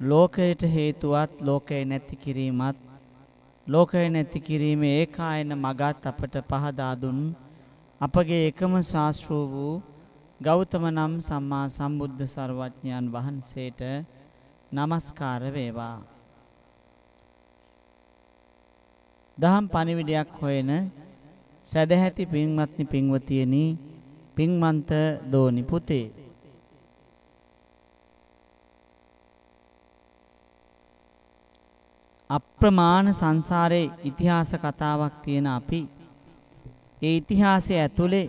ලෝකයට හේතුවත් ලෝකය නැති කිරීමත් ලෝකය නැති කිරීමේ ඒකායන මගත් අපට පහදා දුන් අපගේ එකම ශාස්ත්‍රූ වූ ගෞතම නම් සම්මා සම්බුද්ධ සර්වඥයන් වහන්සේට নমස්කාර වේවා දහම් පණිවිඩයක් හොයන සදැහැති පින්වත්නි පින්වතියනි පින්වන්ත දෝනි පුතේ අප්‍රමාණ සංසාරයේ ඉතිහාස කතාවක් තියෙන අපි ඒ ඉතිහාසය ඇතුලේ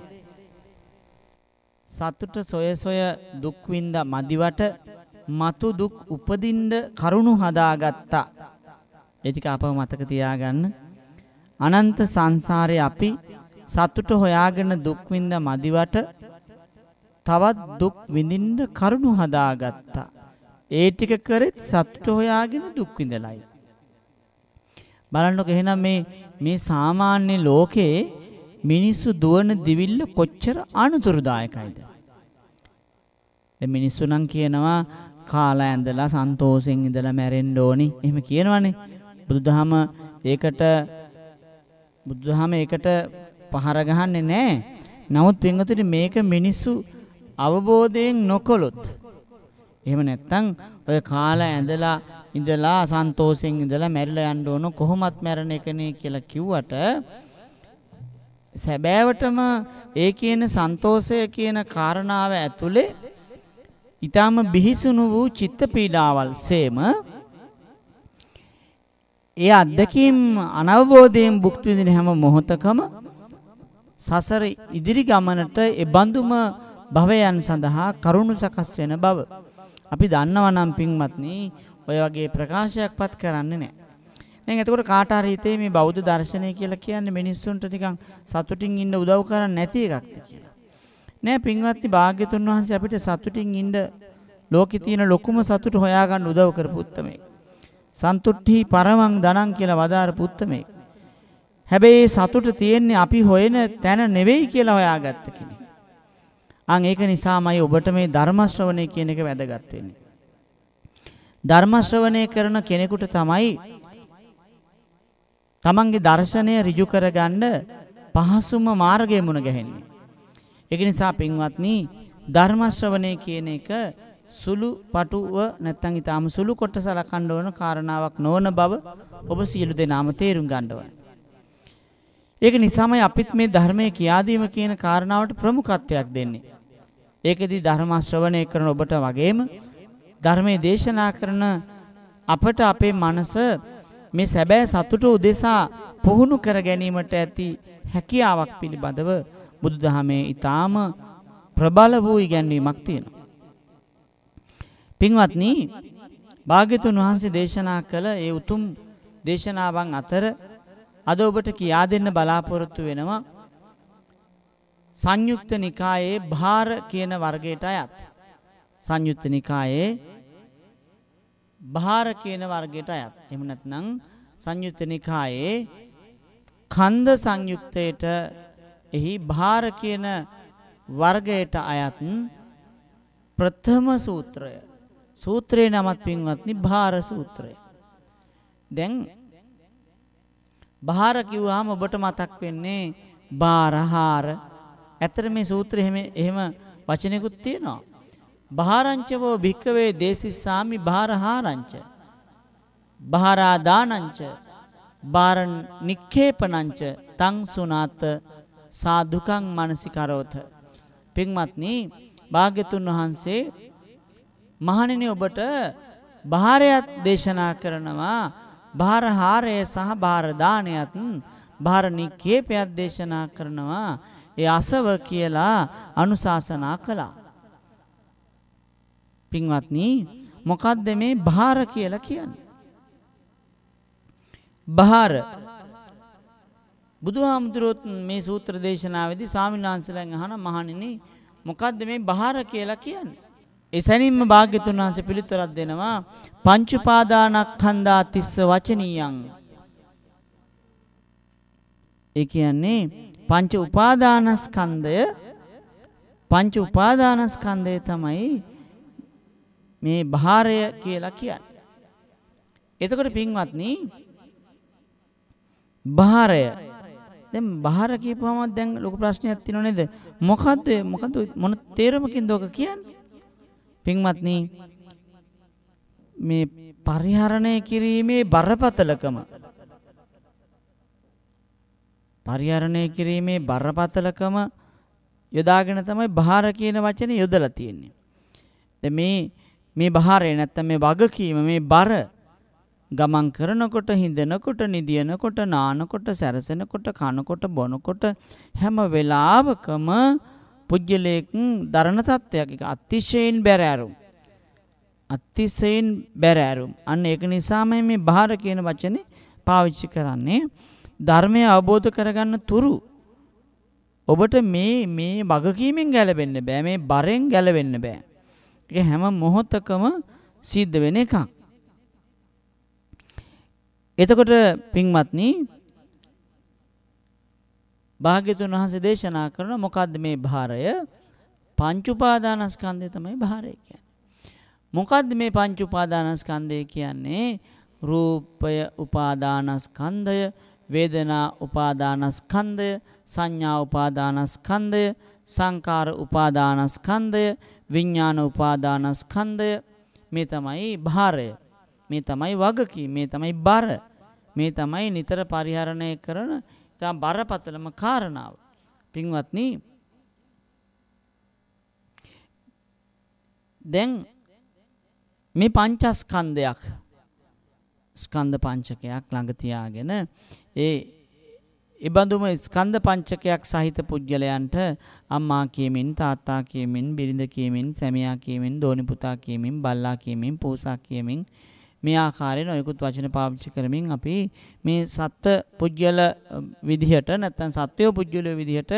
සතුට සොය සොය දුක් විඳ මදිවට మతు දුක් උපදින්න කරුණු හදාගත්තා. ඒ ටික අපව මතක තියාගන්න. අනන්ත සංසාරේ අපි සතුට හොයාගෙන දුක් විඳ මදිවට තවත් දුක් විඳින්න කරුණු හදාගත්තා. ඒ ටික කරෙත් සතුට හොයාගෙන දුක් විඳලයි. බලන්නකො එහෙනම් මේ මේ සාමාන්‍ය ලෝකේ මිනිස්සු දුවන දිවිල්ල කොච්චර අනුතුරුදායකයිද? දැන් මිනිස්සු නම් කියනවා කාලා ඇඳලා සන්තෝෂෙන් ඉඳලා මැරෙන්න ඕනි. එහෙම කියනවනේ. බුදුදහම ඒකට බුදුදහම ඒකට පහර ගහන්නේ නැහැ. නමුත් වෙනතුරි මේක මිනිස්සු අවබෝධයෙන් නොකොලොත් එහෙම නැත්තම් ඔය කාලා ඇඳලා ඉඳලා සන්තෝෂෙන් ඉඳලා මැරිලා යන්න ඕන කොහොමත් මැරණ එකනේ කියලා කිව්වට සැබෑවටම ඒ කියන සන්තෝෂය කියන කාරණාව ඇතුලේ ඊටාම බිහිසුණු වූ චිත්ත පීඩාවල් සේම ඒ අත්දැකීම් අනවබෝධයෙන් භුක්ති විඳින හැම මොහොතකම සසර ඉදිරි ගමනට ඒ බඳුම භවයන් සඳහා කරුණු සකස් වෙන බව අපි දන්නවා නම් පින්වත්නි ඔය වගේ ප්‍රකාශයක් පත් කරන්නේ නැහැ. දැන් එතකොට කාට හරි හිතේ මේ බෞද්ධ දර්ශනය කියලා කියන්නේ මිනිස්සුන්ට නිකන් සතුටින් ඉන්න උදව් කරන්නේ නැති එකක්ද කියලා. නෑ පින්වත්නි භාග්‍යතුන් වහන්සේ අපිට සතුටින් ඉන්න ලෝකේ තියෙන ලොකුම සතුට හොයාගන්න උදව් කරපු උත්තමේ. සන්තුට්ටි පරමං ධනං කියලා වදාරපු උත්තමේ. හැබැයි සතුට තියෙන්නේ අපි හොයන තැන නෙවෙයි කියලා හොයාගත්ත කෙනෙක්. අන් ඒක නිසාමයි ඔබට මේ ධර්ම ශ්‍රවණය කියන එක වැදගත් වෙන්නේ. ධර්ම ශ්‍රවණය කරන කෙනෙකුට තමයි තමන්ගේ දර්ශනය ඍජු කරගන්න පහසුම මාර්ගය මුණ ගැහෙන්නේ. ඒක නිසා පින්වත්නි ධර්ම ශ්‍රවණය කියන එක සුළු පටුව නැත්තම් ඊටාම සුළු කොට සලකන්න ඕන කාරණාවක් නොවන බව ඔබ සියලු දෙනාම තේරුම් ගන්න ඕන. ඒක නිසාමයි අපිත් මේ ධර්මයේ කියාදීම කියන කාරණාවට ප්‍රමුඛත්වයක් දෙන්නේ. ඒකෙදි ධර්ම ශ්‍රවණය කරන ඔබට වගේම ධර්මයේ දේශනා කරන අපට අපේ මනස මේ සැබෑ සතුට උදෙසා පුහුණු කර ගැනීමට ඇති හැකියාවක් පිළිබඳව බුදුදහමේ ඊටාම ප්‍රබල වූ ඉගැන්වීමක් තියෙනවා. පින්වත්නි, භාග්‍යතුන් වහන්සේ දේශනා කළ ඒ උතුම් දේශනාවන් අතර අද ඔබට කියා දෙන්න බලාපොරොත්තු වෙනවා සංයුක්ත නිකායේ භාර කියන වර්ගයට අයත් සංයුත්ත නිකායේ භාර කියන වර්ගයට අයත්. එහෙම නැත්නම් සංයුත්ත නිකායේ කන්ද සංයුක්තයට එහි භාර කියන වර්ගයට අයත් ප්‍රථම සූත්‍රය. සූත්‍රයේ නමත් පින්වත්නි භාර සූත්‍රය. දැන් භාර කිව්වහම ඔබට මතක් වෙන්නේ බාරහාර. ඇතර මේ සූත්‍රය එහෙම එහෙම වචනෙකුත් තියෙනවා. භාරංචවෝ භික්කවේ දේශිස්සාමි භාරහාරංච භාරාදානංච බාර නික්කේපනංච තං සුනාත සාදුකං මානසිකරෝත පින්වත්නි භාග්‍යතුන් වහන්සේ මහණෙනි ඔබට භාරයත් දේශනා කරනවා භාරහාරය සහ භාරදානයත් භාරනික්කේපයත් දේශනා කරනවා ඒ අසව කියලා අනුශාසනා කළා පින්වත්නි මොකද්ද මේ බහාර කියලා කියන්නේ? බහාර බුදුහාමුදුරුවොත් මේ සූත්‍ර දේශනාවේදී ස්වාමීන් වහන්සේලාගෙන් අහන මහණෙනි මොකද්ද මේ බහාර කියලා කියන්නේ? ඒ සැනින්ම භාග්‍යතුන් වහන්සේ පිළිතුරක් දෙනවා පංච උපාදානස්කන්ධා තිස්ස වචනීයං. ඒ කියන්නේ පංච උපාදානස්කන්ධය පංච උපාදානස්කන්ධය තමයි මේ භාරය කියලා කියන්නේ. එතකොට පින්වත්නි භාරය දැන් භාර කියපුවම දැන් ලොකු ප්‍රශ්නයක් තියෙනව නේද? මොකද්ද මොකද්ද මොන තේරුමකින්ද ඔක කියන්නේ? පින්වත්නි මේ පරිහරණය කිරීමේ බරපතලකම පරිහරණය කිරීමේ බරපතලකම යොදාගෙන තමයි භාර කියන වචනේ යොදලා තියෙන්නේ. දැන් මේ මේ බහාරය නැත්තම් මේ වගකීම මේ බර ගමන් කරනකොට හිඳනකොට නිදිනකොට නානකොට සැරසෙනකොට කනකොට බොනකොට හැම වෙලාවකම පුජ්‍යලයක් දරණ තත්ත්වයක් ඒක අතිශයින් බැරෑරුම් අතිශයින් බැරෑරුම් අන්න ඒක නිසාම මේ බහාර කියන වචනේ පාවිච්චි කරන්නේ ධර්මය අවබෝධ කරගන්න තුරු ඔබට මේ මේ වගකීමෙන් ගැලවෙන්න බෑ මේ බරෙන් ගැලවෙන්න බෑ ඒක හැම මොහොතකම සිද්ධ වෙන එකක්. එතකොට පින්වත්නි භාග්‍යතුන් වහන්සේ දේශනා කරන මොකද්ද මේ භාරය? පංච උපාදානස්කන්ධය තමයි භාරය කියන්නේ. මොකද්ද මේ පංච උපාදානස්කන්ධය කියන්නේ? රූපය උපාදානස්කන්ධය, වේදනා උපාදානස්කන්ධය, සංඥා උපාදානස්කන්ධය, සංකාර උපාදානස්කන්ධය විඥාන උපාදානස්කන්ධය මේ තමයි භාරය මේ තමයි වගකීම මේ තමයි බර මේ තමයි නිතර පරිහරණය කරන ඉතා බරපතලම කාරණාව පින්වත්නි දැන් මේ පංචස්කන්ධයක් ස්කන්ධ පංචකයක් ළඟ තියාගෙන ඒ එබඳුම ස්කන්ධ පංචකයක් සහිත පුද්ගලයන්ට අම්මා කියමින් තාත්තා කියමින් බිරිඳ කියමින් සැමියා කියමින් දෝනි පුතා කියමින් බල්ලා කියමින් පූසා කියමින් මේ ආකාරයෙන් ඔයකුත් වචන පාවිච්චි කරමින් අපි මේ සත්ත්ව පුද්ගල විදිහට නැත්නම් සත්වය පුද්ගල විදිහට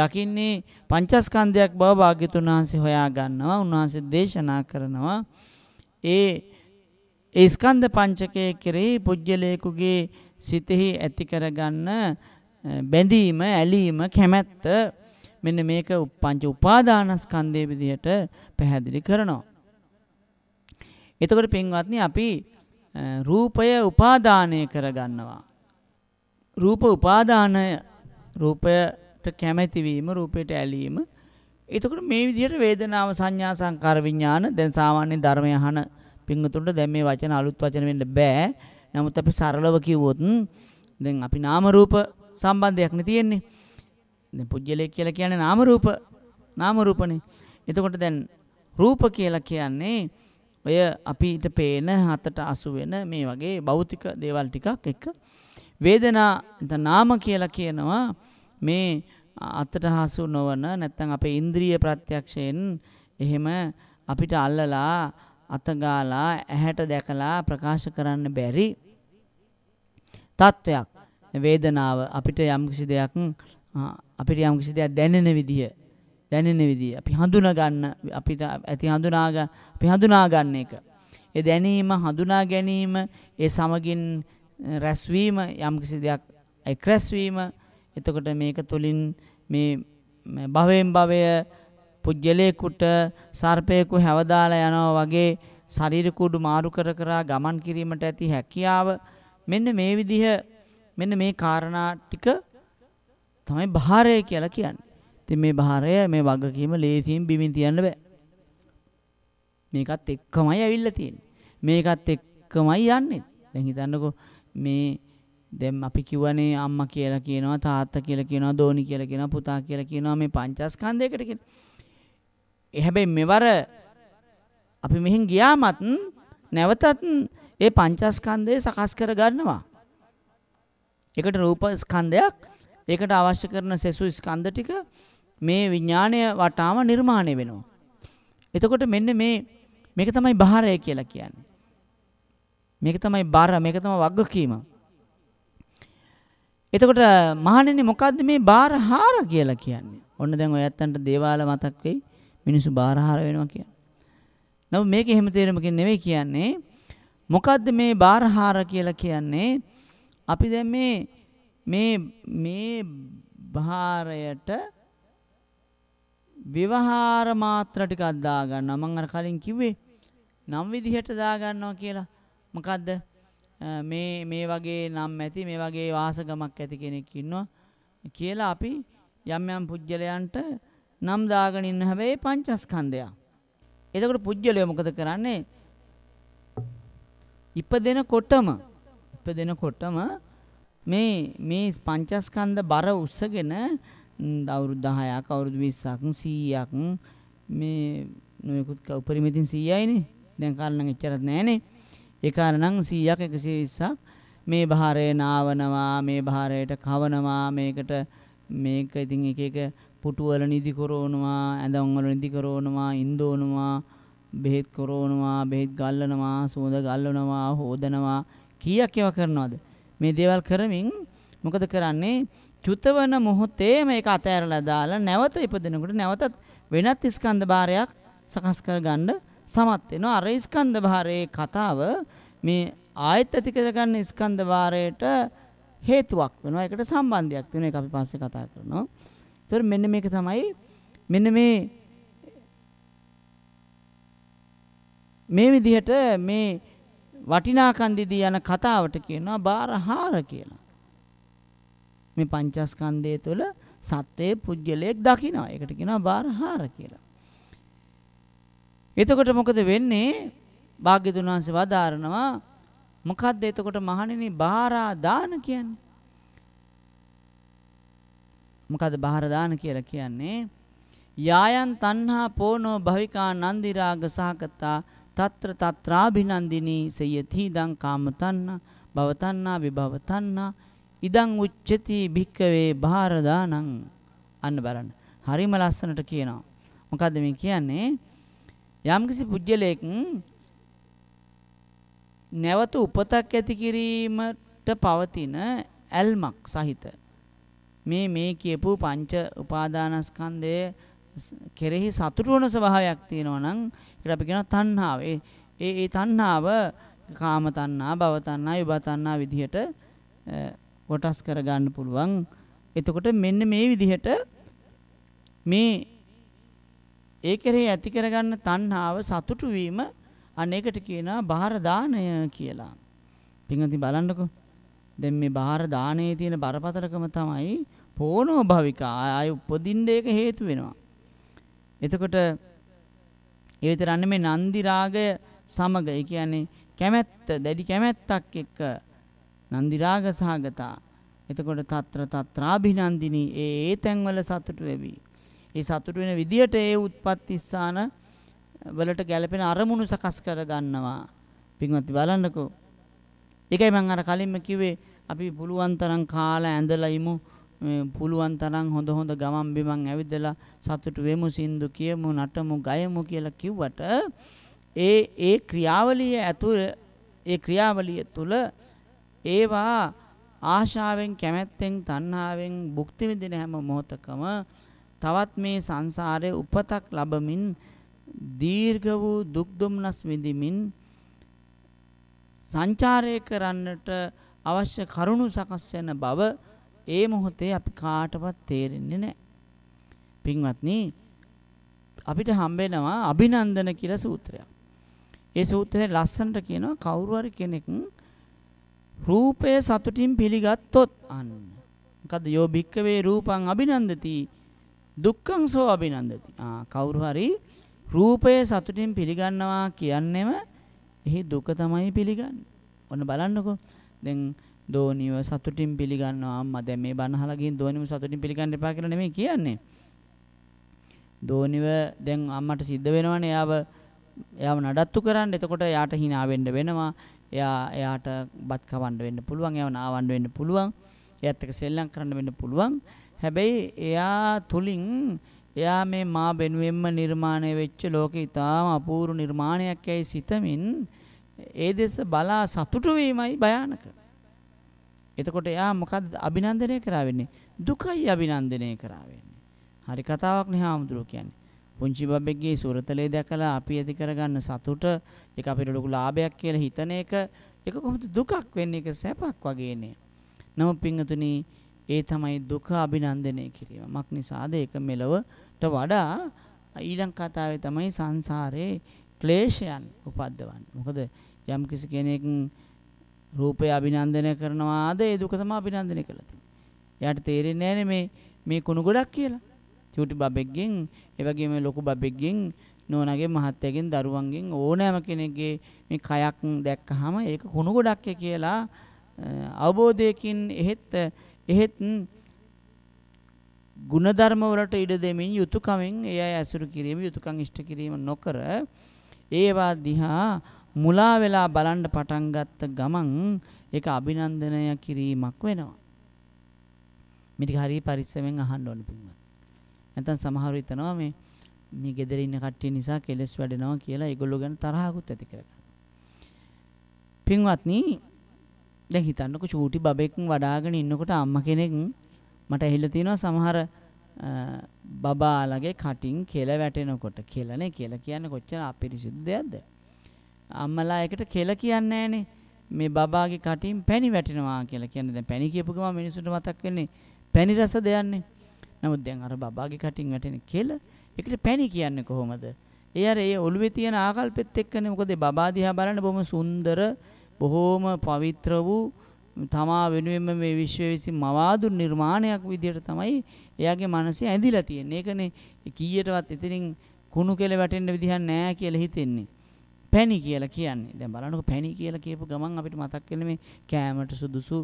දකින්නේ පංචස්කන්ධයක් බව භාග්‍යතුන් වහන්සේ හොයා ගන්නවා උන්වහන්සේ දේශනා කරනවා ඒ ඒ ස්කන්ධ පංචකයේ කෙරෙහි පුද්ගලයෙකුගේ සිතෙහි ඇති කරගන්න බැඳීම, ඇලීම, කැමැත්ත මෙන්න මේක පංච උපාදානස්කන්ධයේ විදිහට පැහැදිලි කරනවා. එතකොට පින්වත්නි අපි රූපය උපාදානය කරගන්නවා. රූප උපාදානය රූපයට කැමැති වීම, රූපයට ඇලීම. එතකොට මේ විදිහට වේදනාව සංඥා සංකාර විඥාන දැන් සාමාන්‍ය ධර්මය අහන පින්වතුන්ට දැන් මේ වචන අලුත් වචන වෙන්න බෑ. නමුත් අපි සරලව කිව්වොත් දැන් අපි නාම රූප සම්බන්ධයක් නේ තියෙන්නේ. දැන් පුජ්‍යලේ කියලා කියන්නේ නාම රූප නාම රූපනේ. එතකොට දැන් රූප කියලා කියන්නේ ඔය අපිට පේන හතට අසු වෙන මේ වගේ භෞතික දේවල් ටිකක් එක වේදනා නාම කියලා කියනවා මේ අතට හසු නොවන නැත්නම් අපේ ඉන්ද්‍රිය ප්‍රත්‍යක්ෂයෙන් එහෙම අපිට අල්ලලා අතගාලා ඇහැට දැකලා ප්‍රකාශ කරන්න බැරි තත්වයක්. වේදනාව අපිට යම්කිසි දෙයක් අපිට යම්කිසි දෙයක් දැනෙන විදිය දැනෙන විදිය අපි හඳුනා ගන්න අපිට ඇති හඳුනා අපි හඳුනා ගන්න එක. ඒ දැනීම හඳුනා ගැනීම ඒ සමගින් රැස්වීම යම්කිසි දෙයක් එක් රැස්වීම එතකොට මේක තුලින් මේ භවයෙන් භවය පුජ්‍යලේකුට සර්පේකු හැවදාලා යනවා වගේ ශරීර කුඩු මාරු කර කර ගමන් කිරීමට ඇති හැකියාව මෙන්න මේ විදිහ මෙන්න මේ කාරණා ටික තමයි භාරය කියලා කියන්නේ. ඉතින් මේ භාරය මේ වගකීම ලේසියෙන් බිමින් තියන්න බෑ. මේකත් එක්කමයි ඇවිල්ලා තියෙන්නේ. මේකත් එක්කමයි යන්නේ. දැන් හිතන්නකෝ මේ දැන් අපි කියවනේ අම්මා කියලා කියනවා තාත්තා කියලා කියනවා දෝනි කියලා කියනවා පුතා කියලා කියනවා මේ පංචස්කන්ධයකට කියලා. හැබැයි මෙවර අපි මෙහෙන් ගියාමත් නැවතත් ඒ පංචස්කන්ධය සකස් කරගන්නවා. ඒකට රූප ස්කන්ධයක් ඒකට අවශ්‍ය කරන සෙසු ස්කන්ධ ටික මේ විඥාණය වටාම නිර්මාණය වෙනවා. එතකොට මෙන්න මේ මේක තමයි බහරය කියලා කියන්නේ. මේක තමයි බර මේක තමයි වගකීම. එතකොට මහණෙනි මොකද්ද මේ බාරහාර කියලා කියන්නේ? ඔන්න දැන් ඔය ඇත්තන්ට දේවාල මතක් වෙයි මිනිස්සු බාරහාර වෙනවා කියන්නේ. නමුත් මේක එහෙම තේරෙමකින් නෙවෙයි කියන්නේ මොකද්ද මේ බාරහාර කියලා කියන්නේ? අපි දැන් මේ මේ මේ භාරයට විවහාර මාත්‍ර ටිකක් දාගන්නවා. මම අර කලින් කිව්වේ නම් විදිහට දාගන්නවා කියලා. මොකද්ද? මේ මේ වගේ නම් ඇති මේ වගේ වාසගමක් ඇති කෙනෙක් ඉන්නවා කියලා අපි යම් යම් පුජ්‍යලයන්ට නම් දාගෙන ඉන්න හැබැයි පංචස්කන්ධය. එතකොට පුජ්‍යලය මොකද කරන්නේ? ඉපදෙනකොටම ඉපදෙනකොටම මේ මේ පංචස්කන්ධ බර උස්සගෙන අවුරුදු 10ක් අවුරුදු 20ක් 100ක් මේ නොයෙකුත් උපරිමයෙන් 100යිනේ දැන් කාලේ නම් එච්චරත් නැහනේ ඒ කාලේ නම් 100ක් 120ක් මේ භාරය නාවනවා මේ භාරයට කවනවා මේකට මේක ඉතින් එක එක පුටු වල නිදි කරවනවා ඇඳන් වල නිදි කරවනවා ඉන්දෝනවා බෙහෙත් කරවනවා බෙහෙත් ගල්ලනවා සුවඳ ගල්ලනවා හොදනවා කීයක් ඒවා කරනවද මේ දේවල් කරමින් මොකද කරන්නේ චුතවන මොහොතේ මේක අතෑරලා දාලා නැවත ඉපදෙනකොට නැවතත් වෙනත් ස්කන්ධ භාරයක් සකස් කරගන්න සමත් වෙනවා අර ස්කන්ධ භාරයේ කතාව මේ ආයත් ඇති කරගන්න ස්කන්ධ භාරයට හේතුවක් වෙනවා ඒකට සම්බන්ධයක් තියෙනවා ඒක අපි පස්සේ කතා කරනවා ඒතර මෙන්න මේක තමයි මෙන්න මේ මේ විදිහට මේ වටිනාකම් දිදී යන කතාවට කියනවා බාරහාර කියලා. මේ පංචස්කන්ධය තුළ සත්‍යයේ පුජ්‍යලයක් දකිනවා. ඒකට කියනවා බාරහාර කියලා. එතකොට මොකද වෙන්නේ? භාග්‍යතුන් වහන්සේ වදාරනවා මොකද්ද එතකොට මහණෙනි බාරා දාන කියන්නේ? මොකද්ද බාරා දාන කියලා කියන්නේ? යායන් තණ්හා පෝනෝ භවිකා නන්දිරාග සහගතා తత్ర తత్రాభినందిని සයති දං කාම තණ්හා භව තණ්හා විභව තණ්හා ඉදං උච්චති භික්කවේ භාරදානං අන්න බලන්න හරිම ලස්සනට කියනවා මොකද්ද මේ කියන්නේ යම්කිසි පුජ්‍යලයක් නැවත උපතක් ඇති කිරීමට පවතින ඇල්මක් සහිත මේ මේ කියපු පංච උපාදානස්කන්ධයේ කෙරෙහි සතුටු වන ස්වභාවයක් තියෙනවා නම් ඒකට අපි කියනවා තණ්හාව. ඒ ඒ තණ්හාව කාම තණ්හා, භව තණ්හා, විභව තණ්හා විදිහට කොටස් කරගන්න පුළුවන්. එතකොට මෙන්න මේ විදිහට මේ ඒ කෙරෙහි ඇති කරගන්න තණ්හාව සතුටු වීම අනේකට කියනවා බාහිර දාණය කියලා. පින්වත්නි බලන්නකෝ. දැන් මේ බාහිර දාණයේ තියෙන බරපතලකම තමයි පෝනෝ භවිකා ආය උපදින්න ඒක හේතු වෙනවා. එතකොට ඒ විතරන්නේ මේ නන්දි රාගය සමග ඒ කියන්නේ කැමැත්ත දැඩි කැමැත්තක් එක්ක නන්දි රාග සහගතා එතකොට తත්‍ර తත්‍රාభిනන්දිනී ඒ ඒ තැන්වල සතුට වෙවි ඒ සතුට වෙන විදියට ඒ උත්පත්ති ස්ථාන වලට ගැලපෙන අරමුණු සකස් කර ගන්නවා පින්වත්නි බලන්නකෝ ඒකයි මම අර කලින්ම කිව්වේ අපි පුළුවන් තරම් කාලා ඇඳලා ඉමු පුළුවන් තරම් හොඳ හොඳ ගමන් බිමන් ඇවිදලා සතුට වෙමු සින්දු කියමු නටමු ගයමු කියලා කිව්වට ඒ ඒ ක්‍රියාවලිය ඇතුළ ඒ ක්‍රියාවලිය තුළ ඒවා ආශාවෙන් කැමැත්තෙන් තණ්හාවෙන් භුක්ති විඳින හැම මොහොතකම තවත් මේ සංසාරයේ උපතක් ලැබමින් දීර්ඝ වූ දුක් දුම්නස් විඳිමින් සංචාරය කරන්නට අවශ්‍ය කරුණු සකස් වෙන බව ඒ මොහොතේ අපි කාටවත් තේරෙන්නේ නැහැ. පින්වත්නි අපිට හම්බෙනවා අභිනන්දන කියලා සූත්‍රයක්. ඒ සූත්‍රයේ ලස්සනට කියනවා කවුරු හරි කෙනෙක් රූපය සතුටින් පිළිගත්තොත් අන්න. මොකද යෝ භික්කවේ රූපං අභිනන්දති දුක්ඛං සෝ අභිනන්දති. ආ කවුරු හරි රූපය සතුටින් පිළිගන්නවා කියන්නේම එහි දුක තමයි පිළිගන්නේ. ඔන්න බලන්නකෝ. දැන් දෝනිව සතුටින් පිළිගන්නවා අම්මා දැන් මේ බණ අහලා ගින් දෝනිව සතුටින් පිළිගන්න එපා කියලා නෙමෙයි කියන්නේ දෝනිව දැන් අම්මට සිද්ධ වෙනවනේ එයාව එයාව නඩත්තු කරන්න එතකොට එයාට hina වෙන්න වෙනවා එයා එයාට බත් කවන්න වෙන්න පුළුවන් එයාව නාවන්න වෙන්න පුළුවන් එයාත් එක්ක සෙල්ලම් කරන්න වෙන්න පුළුවන් හැබැයි එයා තුලින් එයා මේ මා වෙනුවෙන්ම නිර්මාණය වෙච්ච ලෝකෙ ඉතාම අපූර්ව නිර්මාණයක් ඇයි සිතමින් ඒ දෙස බලා සතුටු වීමයි භයානක. එතකොට එයා මොකද්ද අභිනන්දනය කරාවෙන්නේ? දුකයි අභිනන්දනය කරාවෙන්නේ. හරි කතාවක් නේ හාමුදුරුවෝ කියන්නේ. පුංචි බබෙක්ගේ සුරතලේ දැකලා අපි ඇති කරගන්න සතුට ඒක අපිට ලොකු ලාභයක් කියලා හිතන එක ඒක කොහොමද දුකක් වෙන්නේ ඒක සැපක් වගේනේ. නමුත් පින්තුනි ඒ තමයි දුක අභිනන්දනය කිරීමක් නිසාද ඒක මෙලවට වඩා ඊළඟ කතාවේ තමයි සංසාරේ ක්ලේශයන් උපද්දවන්නේ. මොකද යම් කිසි කෙනෙක් රූපය අභිනන්දනය කරනවාද ඒ දුක තමයි අභිනන්දනය කරලා තියෙන්නේ. එයාට තේරෙන්නේ නැහැනේ මේ මේ කුණු ගොඩක් කියලා. චූටි බබෙක්ගෙන් ඒ වගේම ලොකු බබෙක්ගෙන් නෝනාගේ මහත්තයාගෙන් දරුවන්ගෙන් ඕනෑම කෙනෙක්ගේ මේ කයක් දැක්කහම ඒක කුණු ගොඩක් කියලා අවබෝධයකින් එහෙත් එහෙත් ಗುಣධර්ම වලට ඉඩ දෙමින් යුතුයකමෙන් එය ඇසුරු කිරීම යුතුයකම් ඉෂ්ට කිරීම නොකර ඒවා දිහා මුලා වෙලා බලන්න පටන් ගත්ත ගමන් ඒක අභිනන්දනය කිරීමක් වෙනවා. මේ ටික හරිය පරිස්සමෙන් අහන්න ඕනේ පින්වත්. නැත්නම් සමහරු හිතනවා මේ මේ ගෙදර ඉන්න කට්ටිය නිසා කෙලස් වැඩෙනවා කියලා ඒගොල්ලෝ ගැන තරහකුත් ඇති කරගන්න. පින්වත්නි දැන් හිතන්නකෝ චූටි බබෙක් වඩාගෙන ඉන්නකොට අම්මා කෙනෙක් මට ඇහිලා තියෙනවා සමහර බබාලගේ කටින් කෙල වැටෙනකොට කෙලනේ කියලා කියන්නේ කොච්චර අපිරිසිදු දෙයක්ද? අම්මලා එකට කෙල කියන්නේ නැහනේ. මේ බබාගේ කටින් පැණි වැටෙනවා කියලා කියන්නේ දැන් පැණි කියපු ගමන් මිනිසුන්ට මතක් වෙන්නේ පැණි රස දෙයන්නේ. නමුත් දැන් අර බබාගේ කටින් වැටෙන කෙල ඒකට පැණි කියන්නේ කොහොමද? ඒ අර ඒ ඔළුවේ තියෙන ආකල්පෙත් එක්කනේ මොකද බබා දිහා බලන්න බොහොම සුන්දර බොහොම පවිත්‍ර වූ තමා වෙනුවෙන්ම මේ විශ්වය විසින් මවාදුන් නිර්මාණයක් විදිහට තමයි එයාගේ මනසේ ඇඳිලා තියෙන්නේ. ඒකනේ කීයටවත් එතනින් කුණු කෙල වැටෙන්න විදිහක් නැහැ කියලා හිතෙන්නේ. පැණි කියලා කියන්නේ. දැන් බලන්නකො පැණි කියලා කියපු ගමන් අපිට මතක් වෙන්නේ මේ කෑමට සුදුසු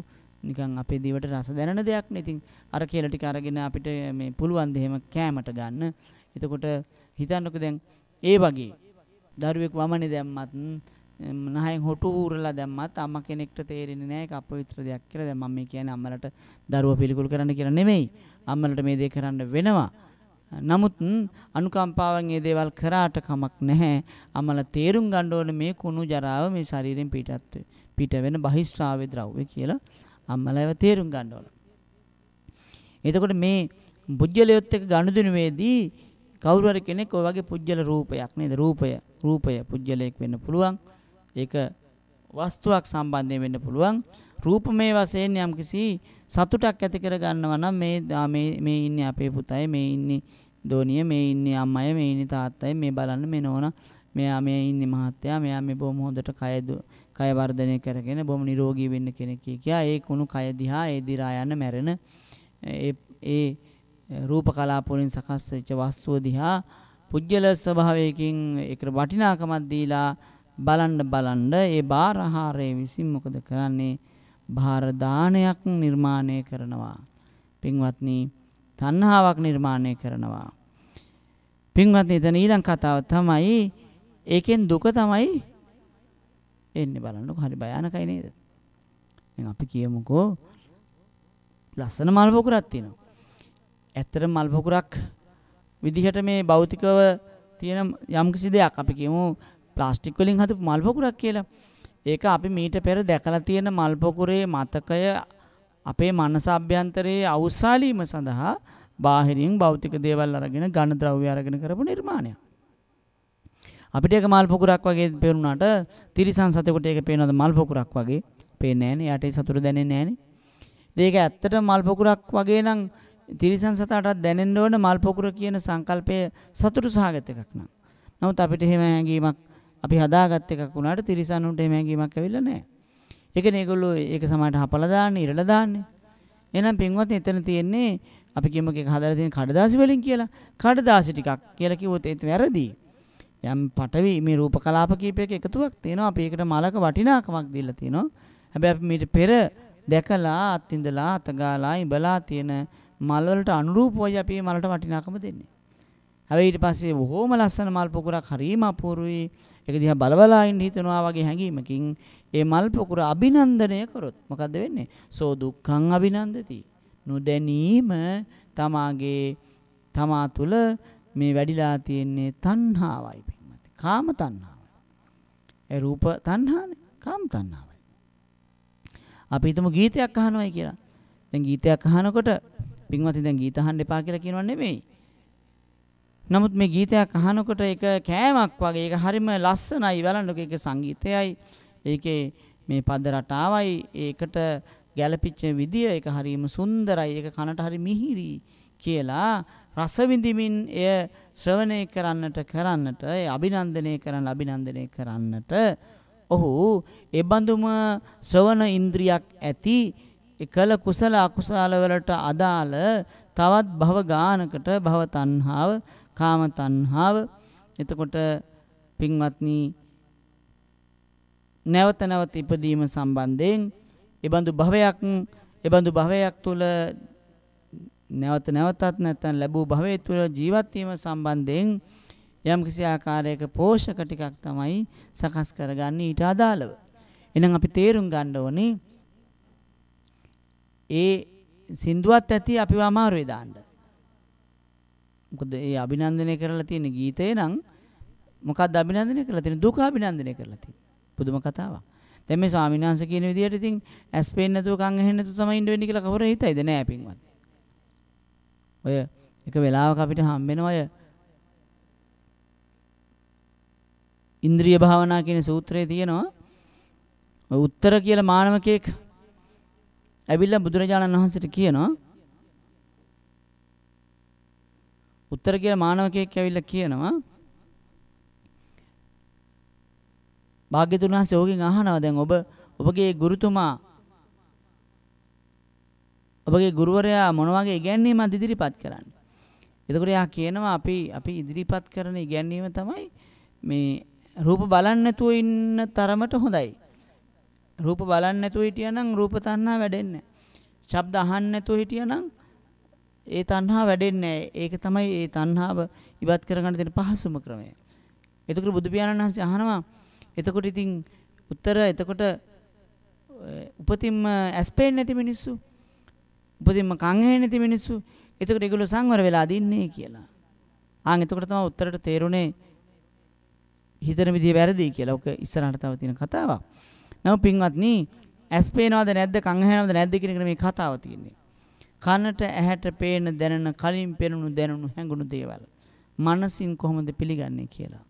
නිකන් අපේ දිවට රස දැනෙන දෙයක් නේ. ඉතින් අර කියලා ටික අරගෙන අපිට මේ පුළුවන් දෙහෙම කෑමට ගන්න. එතකොට හිතන්නකෝ දැන් ඒ වගේ දරුවෙක් වමනේ දැම්මත් නහයෙන් හොටු ඌරලා දැම්මත් අම්මා කෙනෙක්ට තේරෙන්නේ නැහැ ඒක අපවිත්‍ර දෙයක් කියලා. දැන් මම මේ කියන්නේ අම්මලට දරුවා පිළිකුල් කරන්න කියලා නෙමෙයි. අම්මලට මේ දේ කරන්න වෙනවා. නමුත් අනුකම්පාවෙන් මේ දේවල් කරාට කමක් නැහැ. අමල තේරුම් ගන්න ඕනේ මේ කුණු ජරාව මේ ශරීරයෙන් පිටත් පිට වෙන බහිස්ත්‍රාවේ ද්‍රව්‍ය කියලා අම්මලව තේරුම් ගන්න ඕන. එතකොට මේ පුජ්‍යලයොත් එක්ක ගනුදෙනුවේදී කවුරු හරි කෙනෙක් ඔය වගේ පුජ්‍යල රූපයක් නේද? රූපය, රූපය පුජ්‍යලයක් වෙන්න පුළුවන්. ඒක වස්තුවක් සම්බන්ධයෙන් වෙන්න පුළුවන්. රූපමය වශයෙන් යම්කිසි සතුටක් ඇති කර ගන්නවා නම් මේ මේ මේ ඉන්නේ අපේ පුතයි මේ ඉන්නේ දෝනිය මේ ඉන්නේ අම්මයි මේ ඉන්නේ තාත්තයි මේ බලන්න මේ නෝනා මෙයා මේ ඉන්නේ මහත්තයා මෙයා මේ බොහොම හොඳට කය කය වර්ධනය කරගෙන බොහොම නිරෝගී වෙන්න කෙනෙක් කියලා ඒ කුණු කය දිහා ඒ දිරා යන මැරෙන ඒ ඒ රූප කලාප වලින් සකස් වෙච්ච වස්තුව දිහා පුජ්‍යල ස්වභාවයකින් ඒකට වටිනාකමක් දීලා බලන්න බලන්න ඒ බාරහාරයේ විසින් මොකද කරන්නේ භාර දානයක් නිර්මාණය කරනවා පින්වත්නි තණ්හාවක් නිර්මාණය කරනවා. පින්වත්නි එතන ඊළඟ කතාව තමයි ඒකෙන් දුක තමයි එන්නේ බලන්නකො හරි භයානකයි නේද? දැන් අපි කියමුකෝ ලස්සන මල් පොකුරක් තියෙනවා. ඇත්තටම මල් පොකුරක් විදිහට මේ භෞතිකව තියෙන යම්කිසි දෙයක් අපි කියමු ප්ලාස්ටික් වලින් හදපු මල් පොකුරක් කියලා. ඒක අපි මීට පෙර දැකලා තියෙන මල් පොකුරේ මතකය අපේ මනස අභ්‍යන්තරයේ අවසාලීම සඳහා බාහිරින් භෞතික දේවල් අරගෙන ඝන ද්‍රව්‍ය අරගෙන කරපු නිර්මාණයක්. අපිට ඒක මල් පොකුරක් වගේ පේනුණාට තිරිසන් සතෙකුට ඒක පේනවද මල් පොකුරක් වගේ? පේන්නේ නැහනේ. යට ඒ සතුට දැනෙන්නේ නැහනේ. ඒක ඇත්තට මල් පොකුරක් වගේ නම් තිරිසන් සතාටත් දැනෙන්න ඕන මල් පොකුර කියන සංකල්පය සතුට සහගත එකක් නම්. නමුත් අපිට එහෙම හැඟීමක් අපි හදාගත් එකක් වුණාට තිරිසන් උන්ට එහෙම හැඟීමක් ඇවිල්ලා නැහැ. ඒ කියන්නේ ඒගොල්ලෝ ඒක සමාජයට හපලා දාන්නේ, ඉරලා දාන්නේ. එහෙනම් පින්වත්නි එතන තියෙන්නේ අපි කියමුක එක හදලා තියෙන කඩදාසි වලින් කියලා. කඩදාසි ටිකක් කියලා කිව්වොත් ඒත් වැරදි. යම් පටවි මේ රූප කලාප කීපයක එකතුවක් තියෙනවා. අපි ඒකට මලක වටිනාකමක් දීලා තියෙනවා. හැබැයි අපි මීට පෙර දැකලා අත්විඳලා අතගාලා ඉඹලා තියෙන මල් වලට අනුරූපවයි අපි මේ මලට වටිනාකම දෙන්නේ. හැබැයි ඊට පස්සේ බොහොම ලස්සන මල් පොකුරක් හරීම අපූර්වයි. ඒක දිහා බලබලා ඉන්න හිතනවා වගේ හැඟීමකින් ඒ මල් පොකුර අභිනන්දනය කරොත් මොකද්ද වෙන්නේ? සෝ දුක්ඛං අභිනන්දති. නොදැනීම තමාගේ තමා තුළ මේ වැඩිලා තියෙන්නේ තණ්හාවයි පින්වත්. කාම තණ්හාවයි. ඒ රූප තණ්හානේ. කාම තණ්හාවයි. අපි හිතමු ගීතයක් අහනවායි කියලා. දැන් ගීතයක් අහනකොට පින්වත් දැන් ගීත අහන්න එපා කියලා කියනව නෙමෙයි. නමුත් මේ ගීතයක් අහනකොට ඒක කෑමක් වගේ ඒක හරිම ලස්සනයි බලන්නකෝ ඒක සංගීතයයි ඒකේ මේ පද රටාවයි ඒකට ගැළපිච්ච විදිය ඒක හරීම සුන්දරයි ඒක කනට හරි මිහිරි කියලා රස විඳිමින් එය ශ්‍රවණය කරන්නට කරන්නට ඒ අභිනන්දනය කරන්න අභිනන්දනය කරන්නට ඔහු ඒ බඳුම ශ්‍රවණ ඉන්ද්‍රියක් ඇති එකල කුසල අකුසල වලට අදාළ තවත් භව ගානකට භව තණ්හාව කාම තණ්හාව එතකොට පින්වත්නි නැවත නැවත ඉපදීම සම්බන්ධයෙන් එබඳු භවයක් එබඳු භවයක් තුල නැවත නැවතත් නැත්නම් ලැබූ භවයේ තුල ජීවත් වීම සම්බන්ධයෙන් යම්කිසි ආකාරයක පෝෂක ටිකක් තමයි සකස් කරගන්නේ ඊට අදාළව. එහෙනම් අපි තේරුම් ගන්න ඕනේ ඒ සින්දුවත් ඇති අපිව අමාරුවේ දාන්න. මොකද ඒ අභිනන්දනය කරලා තියෙන ගීතේ නම් මොකක්ද අභිනන්දනය කරලා තියෙන දුක අභිනන්දනය කරලා තියෙන. පුදුම කතාවක්. දැන් මේ ස්වාමීන් වහන්සේ කියන විදිහට ඉතින් ඇස් පේන්නේ නැතුව කන් ඇහෙන්නේ නැතුව තමයි ඉන්න වෙන්නේ කියලා කවුරු හිතයිද නෑ පින්වත්. ඔය එක වෙලාවක අපිට හම්බෙන අය ඉන්ද්‍රිය භාවනා කියන සූත්‍රයේ තියෙනවා ඔය උත්තර කියලා මානවකෙක් ඇවිල්ලා බුදුරජාණන් වහන්සේට කියනවා උත්තර කියලා මානවකෙක් ඇවිල්ලා කියනවා භාග්‍යතුන් වහන්සේ ඕගෙන් අහනවා දැන් ඔබ ඔබගේ ගුරුතුමා ඔබගේ ගුරුවරයා මොන වගේ ඉගැන්වීමක්ද ඉදිරිපත් කරන්නේ? එතකොට එයා කියනවා අපි අපි ඉදිරිපත් කරන ඉගැන්වීම තමයි මේ රූප බලන්නේ නැතුව ඉන්න තරමට හොඳයි. රූප බලන්නේ නැතුව හිටියනම් රූප තණ්හා වැඩෙන්නේ නැහැ. ශබ්ද අහන්නේ නැතුව හිටියනම් ඒ තණ්හා වැඩෙන්නේ ඒක තමයි ඒ තණ්හාව ඉවත් කරගන්න තියෙන පහසුම ක්‍රමය. එතකොට බුදු පියාණන් වහන්සේ අහනවා එතකොට ඉතින් උත්තර එතකොට උපතින්ම ඇස් පේන්නේ නැති මිනිස්සු උපතින්ම කන් ඇහෙන්නේ නැති මිනිස්සු එතකොට ඒගොල්ලෝ සංවර වෙලා දින්නේ කියලා. ආන් එතකොට තමයි උත්තරට තේරුනේ හිතන විදිය වැරදි කියලා. ඔක ඉස්සරහට තව තියෙන කතාවක්. නම පින්වත්නි ඇස් පේනවද නැද්ද කන් ඇහෙනවද නැද්ද කියන එක මේ කතාව තියෙන්නේ. කනට ඇහැට පේන දැනෙන කලින් පෙනුණු දැනුණු හැඟුණු දේවල්. මනසින් කොහොමද පිළිගන්නේ කියලා.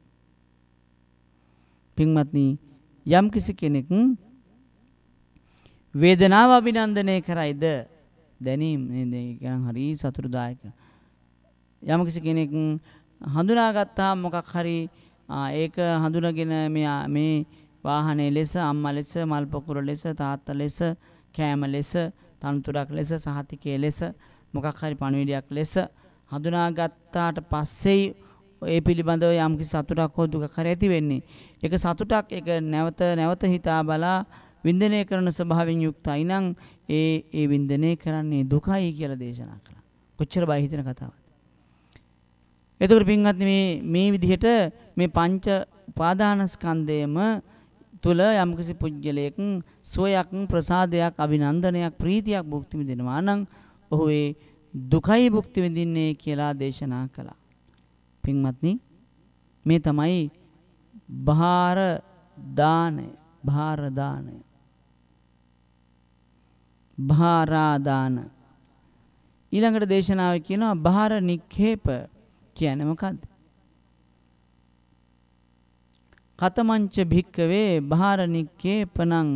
පින්වත්නි යම් කිසි කෙනෙක් වේදනාව අභිනන්දනය කරයිද දැනීම නේද කියන්නේ හරි සතුටුදායක යම් කිසි කෙනෙක් හඳුනාගත්තාම මොකක් හරි ඒක හඳුනගෙන මෙයා මේ වාහනේ ලෙස අම්මා ලෙස මල් පොකුර ලෙස තාත්තා ලෙස කෑම ලෙස තනතුරක් ලෙස සහතිකයේ ලෙස මොකක් හරි පණවිඩයක් ලෙස හඳුනාගත්තාට පස්සේ ඒ පිළිබඳව යම්කි සතුටක් හෝ දුකක් හරි ඇති වෙන්නේ. ඒක සතුටක් ඒක නැවත නැවත හිතා බලා වින්දනය කරන ස්වභාවයෙන් යුක්තයි නම් ඒ ඒ වින්දනය කරන්නේ දුකයි කියලා දේශනා කළා. කොච්චර බය හිතෙන කතාවක්ද? එතකොට පින්වත්නි මේ මේ විදිහට මේ පංච උපාදානස්කන්ධයම තුල යම්කිසි පුජ්‍යලයක සෝයක් ප්‍රසාදයක් අභිනන්දනයක් ප්‍රීතියක් භුක්ති විඳිනවා නම් ඔහු ඒ දුකයි භුක්ති විඳින්නේ කියලා දේශනා කළා. පින්වත්නි මේ තමයි භාර දානය භාර දානය භාරාදාන ඊළඟට දේශනාව කියනවා භාර නික්ෂේප කියන්නේ මොකද්ද? කතමංච භික්කවේ භාර නික්ෂේපණං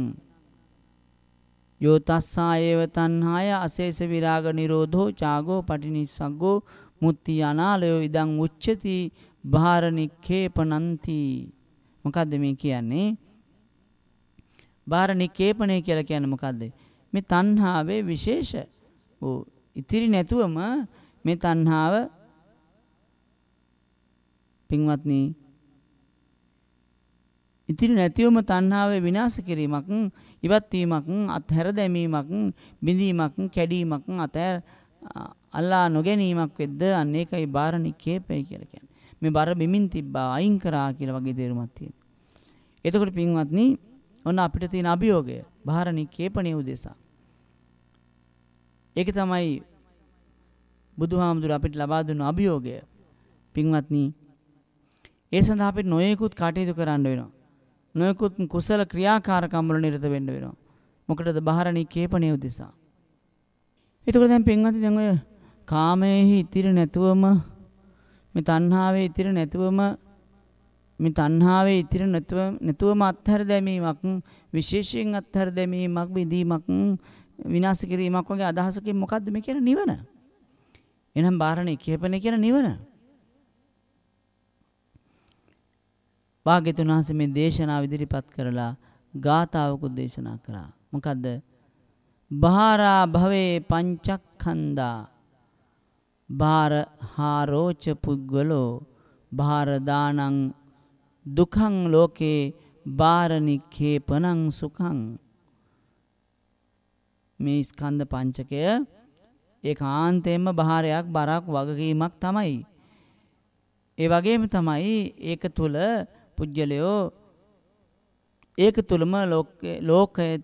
යෝ තස්සා ඒව තණ්හාය අශේෂ විරාග නිරෝධෝ චාගෝ පටිනිස්සග්ගෝ මුත්‍ති අනාලයෝ ඉදං උච්චති භාරනික්ඛේපනಂತಿ මොකද්ද මේ කියන්නේ භාරනික්ඛේපණය කියලා කියන්නේ මොකද්ද මේ තණ්හාවේ විශේෂ ඕ ඉතිරි නැතුවම මේ තණ්හාව පින්වත්නි ඉතිරි නැතිවම තණ්හාවේ විනාශ කිරීමක් ඉවත් වීමක් අත්හැර දැමීමක් බිඳීමක් කැඩීමක් අතහැර අල්ලා නොගැනීමක් වෙද්ද අන්න ඒකයි බාරණිකේපේ කියලා කියන්නේ. මේ බර බිමින් තිබ්බා අයින් කරා කියලා වගේ තේරුමක් තියෙනවා. එතකොට පින්වත්නි ඔන්න අපිට තියෙන අභියෝගය බාරණිකේපණේ උදෙසා. ඒක තමයි බුදුහාමුදුර අපිට ලබා දුන්න අභියෝගය. පින්වත්නි ඒ සඳහා අපිට නොයෙකුත් කටයුතු කරන්න වෙනවා. නොයෙකුත් කුසල ක්‍රියාකාරකම් වල නිරත වෙන්න වෙනවා. මොකටද බහරණී කේපණය උදෙසා. එතකොට දැන් පින්වත්නි දැන් ඔය කාමයේහි ඉතිරි නැතුවම මේ තණ්හාවේ ඉතිරි නැතුවම මේ තණ්හාවේ ඉතිරි නැතුව නැතුවම අත්හැර දැමීමක් විශේෂයෙන් අත්හැර දැමීමක් බිඳීමක් විනාශ කිරීමක් වගේ අදහසකින් මොකද්ද මේ කියන නිවන? එහෙනම් බාරණේ කියපනේ කියන නිවන. භාග්‍යතුන් වහන්සේ මේ දේශනාව ඉදිරිපත් කරලා ගාතාවකුත් දේශනා කරා. මොකද්ද? බහාරා භවේ පංචක්ඛන්දා බාර හාරෝච පුද්ගලෝ බාර දානං දුඛං ලෝකේ බාරනික්ඛේපනං සුඛං මේ ස්කන්ධ පංචකය ඒකාන්තයෙන්ම බාරයක් බරක් වගකීමක් තමයි ඒ වගේම තමයි ඒක තුල පුජ්‍යලයෝ ඒක තුලම ලෝකේ ලෝකයේ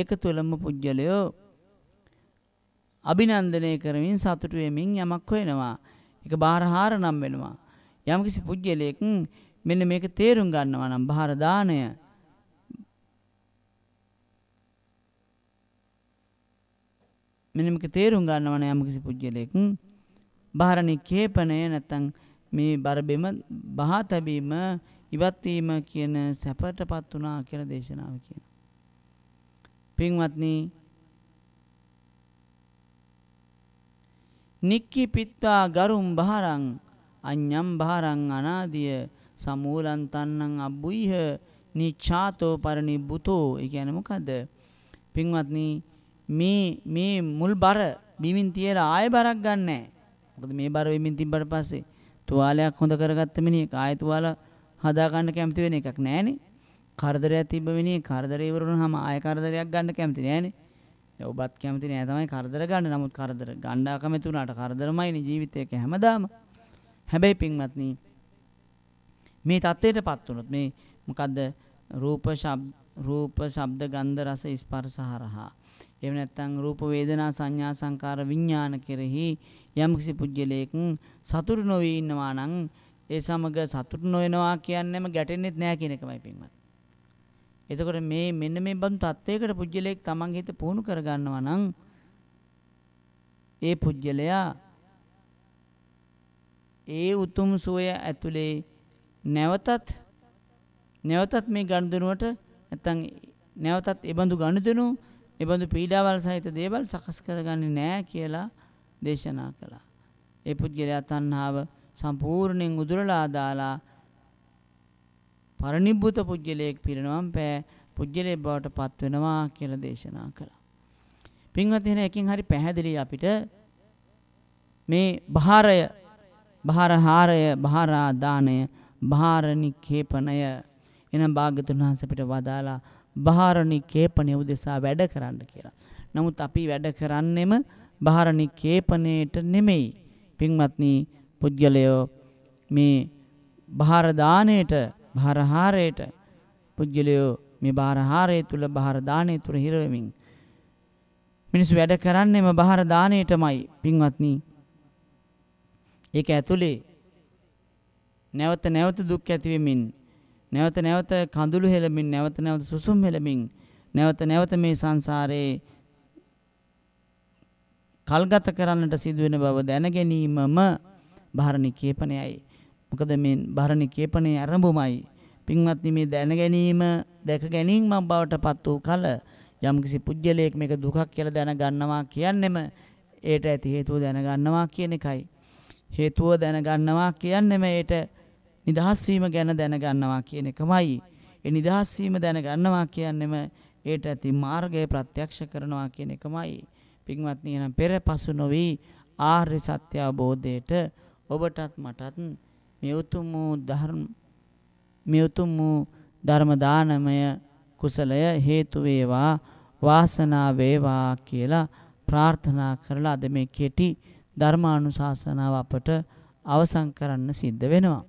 ඒක තුලම පුජ්‍යලයෝ අභිනන්දනය කරමින් සතුටු වෙමින් යමක් වෙනවා. ඒක බාරහාර නම් වෙනවා. යම්කිසි පුජ්‍යලයක මෙන්න මේක තේරුම් ගන්නවා නම් බාර දාණය මෙන්න මේක තේරුම් ගන්නවා නම් යම්කිසි පුජ්‍යලයක බාරණි කේපණය නැත්තම් මේ බරබෙම බහා තැබීම ඉවත්වීම කියන සැපටපත් වුණා කියලා දේශනාව කියනවා. පින්වත්නි නික්කි පිත්තා ගරුම් බහරං අඤ්ඤම් බහරං අනාදිය සමූලං තන්නං අබ්බුයිහ නිචාතෝ පරිනිබ්බුතෝ. ඒ කියන්නේ මොකද? පින්වත්නි මේ මේ මුල් බර බිමින් තියලා ආය බරක් ගන්නෑ. මොකද මේ බර බිමින් තිබ්බට පස්සේ තුවාලයක් හොඳ කරගත්ත මිනිහෙක් ආය තුවාලා හදා ගන්න කැමති වෙන එකක් නෑනේ. කරදරයක් තිබ්බ වෙන්නේ කරදරේ ඉවර වුණාම ආය කරදරයක් ගන්න කැමති නෑනේ. ඔබත් කැමති නෑ තමයි කරදර ගන්න. නමුත් කරදර ගණ්ඩා කැමති වුණාට කරදරමයිනේ ජීවිතේක හැමදාම. හැබැයි පින්වත්නි මේ தත්ත්වයටපත් වුණොත් මේ මොකද්ද රූප ශබ්ද රූප ශබ්ද ගන්ධ රස ස්පර්ශ හරහා එහෙම නැත්නම් රූප වේදනා සංඥා සංකාර විඥාන කෙරෙහි යම්කිසි පුජ්‍යලයක සතුරු නොවී ඉන්නවා නම් ඒ සමග සතුට නොවෙනවා කියන්නේම ගැටෙන්නෙත් නෑ කියන එකමයි පින්වත්. එතකොට මේ මෙන්න මේ බඳු தත්වයකට පුජ්‍යලයක් තමන්ගේ හිත පුහුණු කරගන්නවා නම් ඒ පුජ්‍යලයා ඒ උතුම් සෝය ඇතුලේ නැවතත් නැවතත් මේ ගනුදෙනුවට නැත්තම් නැවතත් ඒ බඳු ගනුදෙනු ඒ බඳු පීඩාවල් සහිත දේවල් සකස් කරගන්නේ නෑ කියලා දේශනා කළා. ඒ පුජ්‍යලයා තණ්හාව සම්පූර්ණයෙන් උදුරලා දාලා පරිනිබ්බුත පුජ්‍යලයක් පිරිනවම් පෑ පුජ්‍යලේ බවට පත් වෙනවා කියලා දේශනා කළා. පින්වත් එහෙන එකකින් හරි පැහැදිලි අපිට මේ භාරය භාරහාරය භාරා දාණය භාරනිකේපණය එන භාගතුන් වහන්සේ අපිට වදාලා භාරනිකේපණය උදෙසා වැඩ කරන්න කියලා. නමුත් අපි වැඩ කරන්නෙම භාරනිකේපණයට නෙමෙයි. පින්වත්නි පුද්ගලයෝ මේ බහාර දාණයට බහාරහාරයට පුද්ගලයෝ මේ බහාරහාරය තුල බහාර දාණය තුල හිර වෙමින් මිනිස්සු වැඩ කරන්නේම බහාර දාණයටමයි පින්වත්නි ඒක ඇතුලේ නැවත නැවත දුක් ඇති වෙමින් නැවත නැවත කඳුළු හෙලමින් නැවත නැවත සුසුම් හෙලමින් නැවත නැවත මේ සංසාරේ කල්ගත කරන්නට සිදුවෙන බව දැන ගැනීමම භාරණී කේපණයයි. මොකද මේ භාරණී කේපණයේ ආරම්භමයි. පින්වත්නි මේ දැන ගැනීම දැක ගැනීම මම බවටපත් වූ කල යම්කිසි පුජ්‍යලයක මේක දුකක් කියලා දැනගන්නවා කියන්නෙම ඒට ඇති හේතුව දැනගන්නවා කියන එකයි. හේතුව දැනගන්නවා කියන්නෙම ඒට නිදහස් වීම ගැන දැනගන්නවා කියන එකමයි. ඒ නිදහස් වීම දැනගන්නවා කියන්නෙම ඒට ඇති මාර්ගය ප්‍රත්‍යක්ෂ කරනවා කියන එකමයි. පින්වත්නි නම් පෙර පසු නොවි ආර්ය සත්‍ය අවබෝධයට ඔබටත් මටත් මේ උතුම් වූ ධර්ම මේ උතුම් වූ ධර්ම දානමය කුසලය හේතු වේවා වාසනාව වේවා කියලා ප්‍රාර්ථනා කරලා අද මේ කෙටි ධර්මානුශාසනාව අපට අවසන් කරන්න සිද්ධ වෙනවා